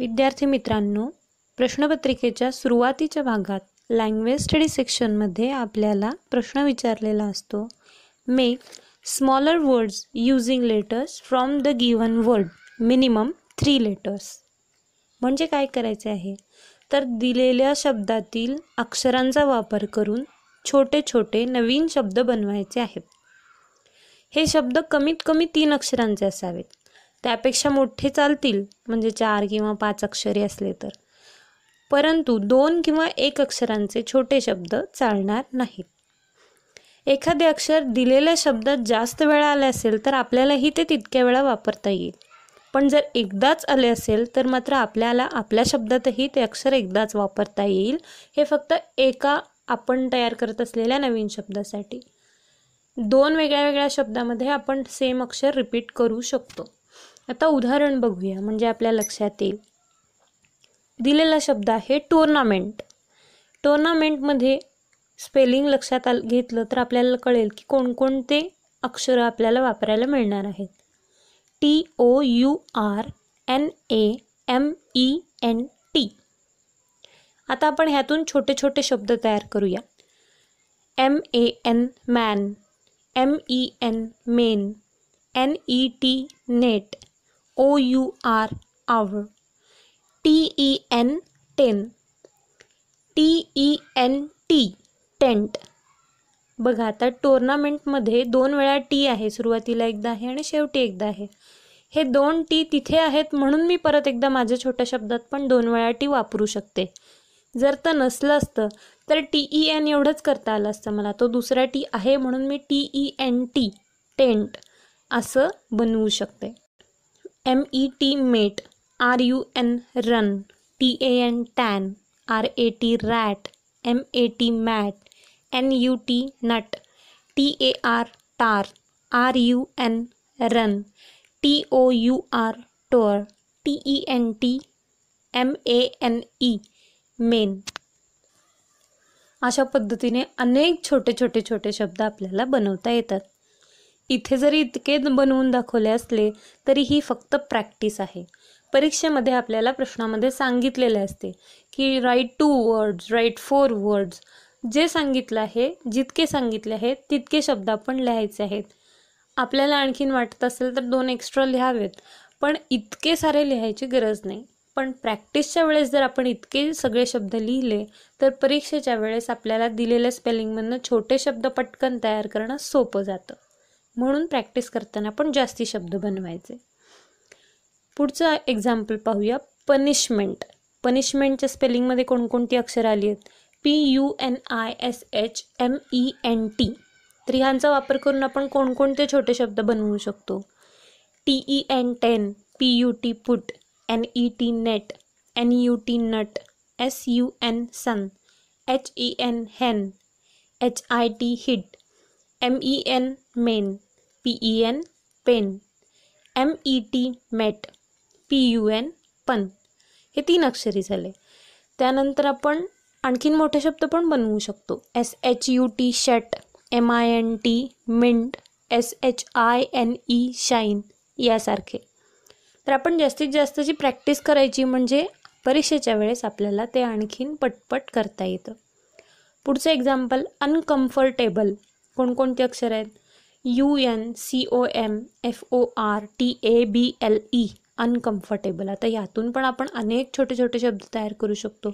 विद्यार्थी मित्रांनो प्रश्नपत्रिकेच्या सुरुवातीच्या भागात लँग्वेज स्टडी सेक्शनमध्ये आपल्याला प्रश्न विचारलेला असतो make smaller words using letters from the given word minimum three letters म्हणजे काय करायचे आहे तर दिलेल्या शब्दातील अक्षरांचा वापर करून छोटे छोटे नवीन शब्द बनवायचे आहेत हे शब्द कमीत कमी तीन अक्षरांचे असावेत त्यापेक्षा मोठे चालतील म्हणजे चार किंवा पाच अक्षरे असले तर परंतु दोन किंवा एक अक्षरांचे छोटे शब्द चालणार नाहीत एखादे अक्षर दिलेल्या शब्दात जास्त वेळा आले असेल तर आपल्यालाही ते तितक्या वेळा वापरता येईल पण जर एकदाच आले असेल तर मात्र आपल्याला आपल्या शब्दातही ते अक्षर एकदाच वापरता येईल हे फक्त एका आपण तयार करत असलेल्या नवीन शब्दासाठी दोन वेगळ्या वेगळ्या शब्दामध्ये आपण सेम अक्षर रिपीट करू शकतो आता उदाहरण बघूया म्हणजे आपल्या लक्षात येईल दिलेला शब्द आहे टोर्नामेंट टोर्नामेंटमध्ये स्पेलिंग लक्षात आल घेतलं तर आपल्याला कळेल की कोणकोणते अक्षरं आपल्याला वापरायला मिळणार आहेत T O U R N A M E N T आता आपण ह्यातून छोटे छोटे शब्द तयार करूया M A N man M E N men N E T net O U R our T E N ten T E N T tent बघा आता टोर्नामेंटमध्ये दोन वेळा टी आहे सुरुवातीला एकदा आहे आणि शेवटी एकदा आहे हे दोन टी तिथे आहेत म्हणून मी परत एकदा माझ्या छोट्या शब्दात पण दोन वेळा टी वापरू शकते जर तर नसलं असतं तर टी ई एन एवढंच करता आलं असतं मला तो दुसरा टी आहे म्हणून मी T E N T tent असं बनवू शकते M E T met R U N run T A N tan R A T rat M A T mat N U T nut T A R tar R U N run T O U R tour T E N T M A N E men अशा पद्धतीने अनेक छोटे छोटे छोटे शब्द आपल्याला बनवता येतात इथे जरी इतके बनवून दाखवले असले तरी ही फक्त प्रॅक्टिस आहे परीक्षेमध्ये आपल्याला प्रश्नामध्ये सांगितलेले असते की write two words write four words जे सांगितलं आहे जितके सांगितले आहेत तितके शब्द आपण लिहायचे आहेत आपल्याला आणखीन वाटत असेल तर दोन एक्स्ट्रा लिहावेत पण इतके सारे लिहायची गरज नाही पण प्रॅक्टिसच्या वेळेस जर आपण इतके सगळे शब्द लिहिले तर परीक्षेच्या वेळेस आपल्याला दिलेल्या स्पेलिंगमधनं छोटे शब्द पटकन तयार करणं सोपं जातं म्हणून प्रॅक्टिस करताना पण जास्ती शब्द बनवायचे पुढचं एक्झाम्पल पाहूया पनिशमेंट पनिशमेंटच्या स्पेलिंगमध्ये कोणकोणती अक्षरं आली आहेत P U N I S H M E N T तर ह्यांचा वापर करून आपण कोणकोणते छोटे शब्द बनवू शकतो T E N ten P U T put N E T net N U T nut S U N sun H E N hen H I T hit M E N men P E N pen M E T met P U N pun हे तीन अक्षरी झाले त्यानंतर आपण आणखीन मोठे शब्द पण बनवू शकतो S H U T shut M I N T mint S H I N E shine यासारखे तर आपण जास्तीत जास्त जी प्रॅक्टिस करायची म्हणजे परीक्षेच्या वेळेस आपल्याला ते आणखीन पटपट करता येतं पुढचं एक्झाम्पल अनकम्फर्टेबल कोणकोणती अक्षर आहेत U N C O M F O R T A B L E uncomfortable आता यातून पण आपण अनेक छोटे छोटे शब्द तयार करू शकतो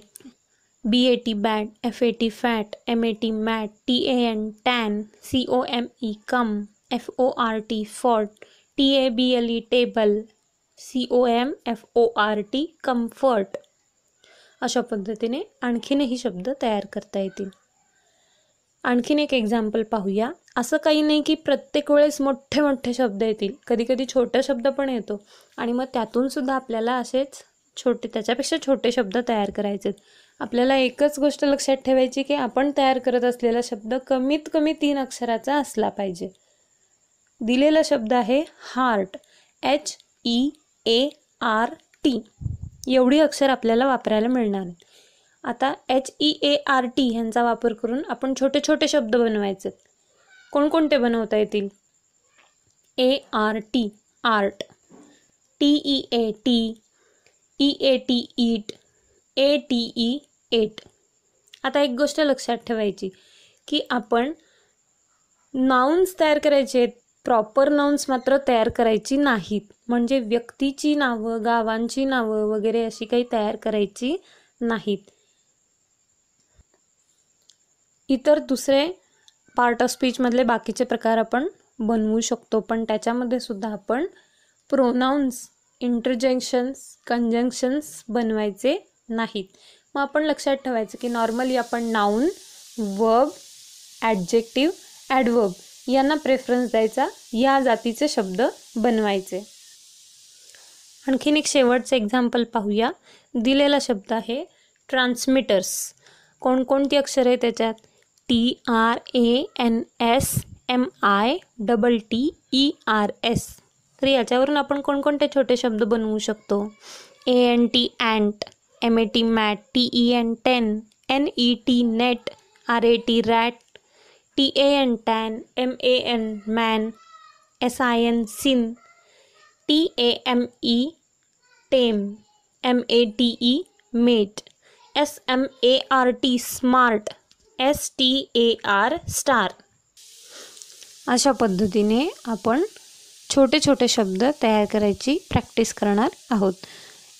B A T bat F A T fat M A T mat T A N tan C O M E come F O R T fort T A B L E table C O M F O R T comfort अशा पद्धतीने आणखीनही शब्द तयार करता येतील आणखीन एक example पाहूया असं काही नाही की प्रत्येक वेळेस मोठे मोठे शब्द येतील कधी कधी छोटा शब्द पण येतो आणि मग त्यातून सुद्धा आपल्याला असेच छोटे त्याच्यापेक्षा छोटे शब्द तयार करायचे आपल्याला एकच गोष्ट लक्षात ठेवायची की आपण तयार करत असलेला शब्द कमीत कमी तीन अक्षराचा असला पाहिजे दिलेला शब्द आहे heart H E A R T एवढी अक्षर आपल्याला वापरायला मिळणार आहेत आता H E A R T ह्यांचा वापर करून आपण छोटे छोटे शब्द बनवायचे कोणकोणते बनवता येतील A R T art T E A T E A T eat A T E ate आता एक गोष्ट लक्षात ठेवायची की आपण नाउन्स तयार करायचे आहेत प्रॉपर नाउन्स मात्र तयार करायची नाहीत म्हणजे व्यक्तीची नावं गावांची नावं वगैरे अशी काही तयार करायची नाहीत इतर दुसरे पार्ट ऑफ स्पीचमधले बाकीचे प्रकार आपण बनवू शकतो पण त्याच्यामध्ये सुद्धा आपण प्रोनाउन्स इंटरजेक्शन्स कंजंक्शन्स बनवायचे नाहीत मग आपण लक्षात ठेवायचं की नॉर्मली आपण नाऊन वर्ब ॲडजेक्टिव्ह ॲडवर्ब यांना प्रेफरन्स द्यायचा या जातीचे शब्द बनवायचे आणखीन एक शेवटचं एक्झाम्पल पाहूया दिलेला शब्द आहे ट्रान्समिटर्स कोणकोणती अक्षर आहे त्याच्यात T R A N S M I double T E R S तर याच्यावरून आपण कोणकोणते छोटे शब्द बनवू शकतो A N T ant M A T mat T E N ten N E T net R A T rat T A N tan M A N man S I N sin T A M E tame M A T E mate S M A R T smart S T A R star अशा पद्धतीने आपण छोटे छोटे शब्द तयार करायची practice करणार आहोत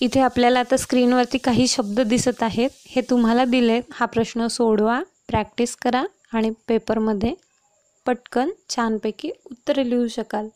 इथे आपल्याला आता स्क्रीनवरती काही शब्द दिसत आहेत हे तुम्हाला दिले हा प्रश्न सोडवा प्रॅक्टिस करा आणि पेपरमध्ये पटकन छानपैकी उत्तरे लिहू शकाल